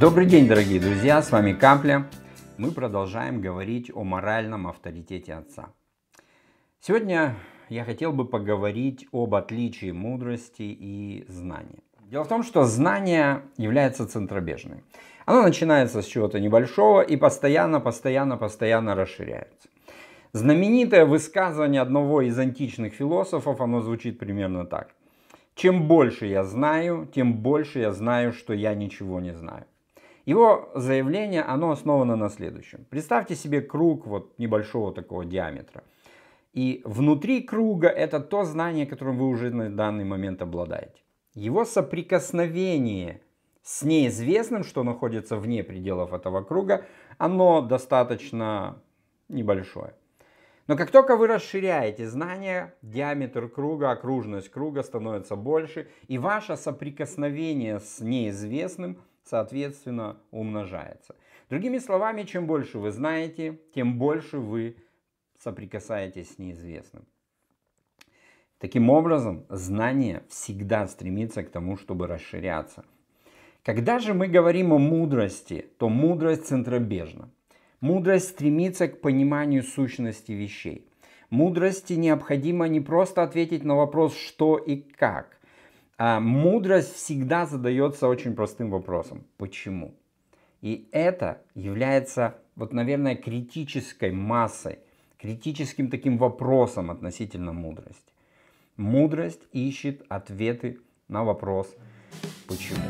Добрый день, дорогие друзья, с вами Капля. Мы продолжаем говорить о моральном авторитете отца. Сегодня я хотел бы поговорить об отличии мудрости и знания. Дело в том, что знание является центробежным. Оно начинается с чего-то небольшого и постоянно, постоянно, постоянно расширяется. Знаменитое высказывание одного из античных философов, оно звучит примерно так. Чем больше я знаю, тем больше я знаю, что я ничего не знаю. Его заявление, оно основано на следующем. Представьте себе круг вот небольшого такого диаметра. И внутри круга это то знание, которым вы уже на данный момент обладаете. Его соприкосновение с неизвестным, что находится вне пределов этого круга, оно достаточно небольшое. Но как только вы расширяете знания, диаметр круга, окружность круга становится больше, и ваше соприкосновение с неизвестным – соответственно, умножается. Другими словами, чем больше вы знаете, тем больше вы соприкасаетесь с неизвестным. Таким образом, знание всегда стремится к тому, чтобы расширяться. Когда же мы говорим о мудрости, то мудрость центробежна. Мудрость стремится к пониманию сущности вещей. Мудрости необходимо не просто ответить на вопрос «что и как», а, мудрость всегда задается очень простым вопросом. Почему? И это является, вот, наверное, критической массой, критическим таким вопросом относительно мудрости. Мудрость ищет ответы на вопрос «почему?».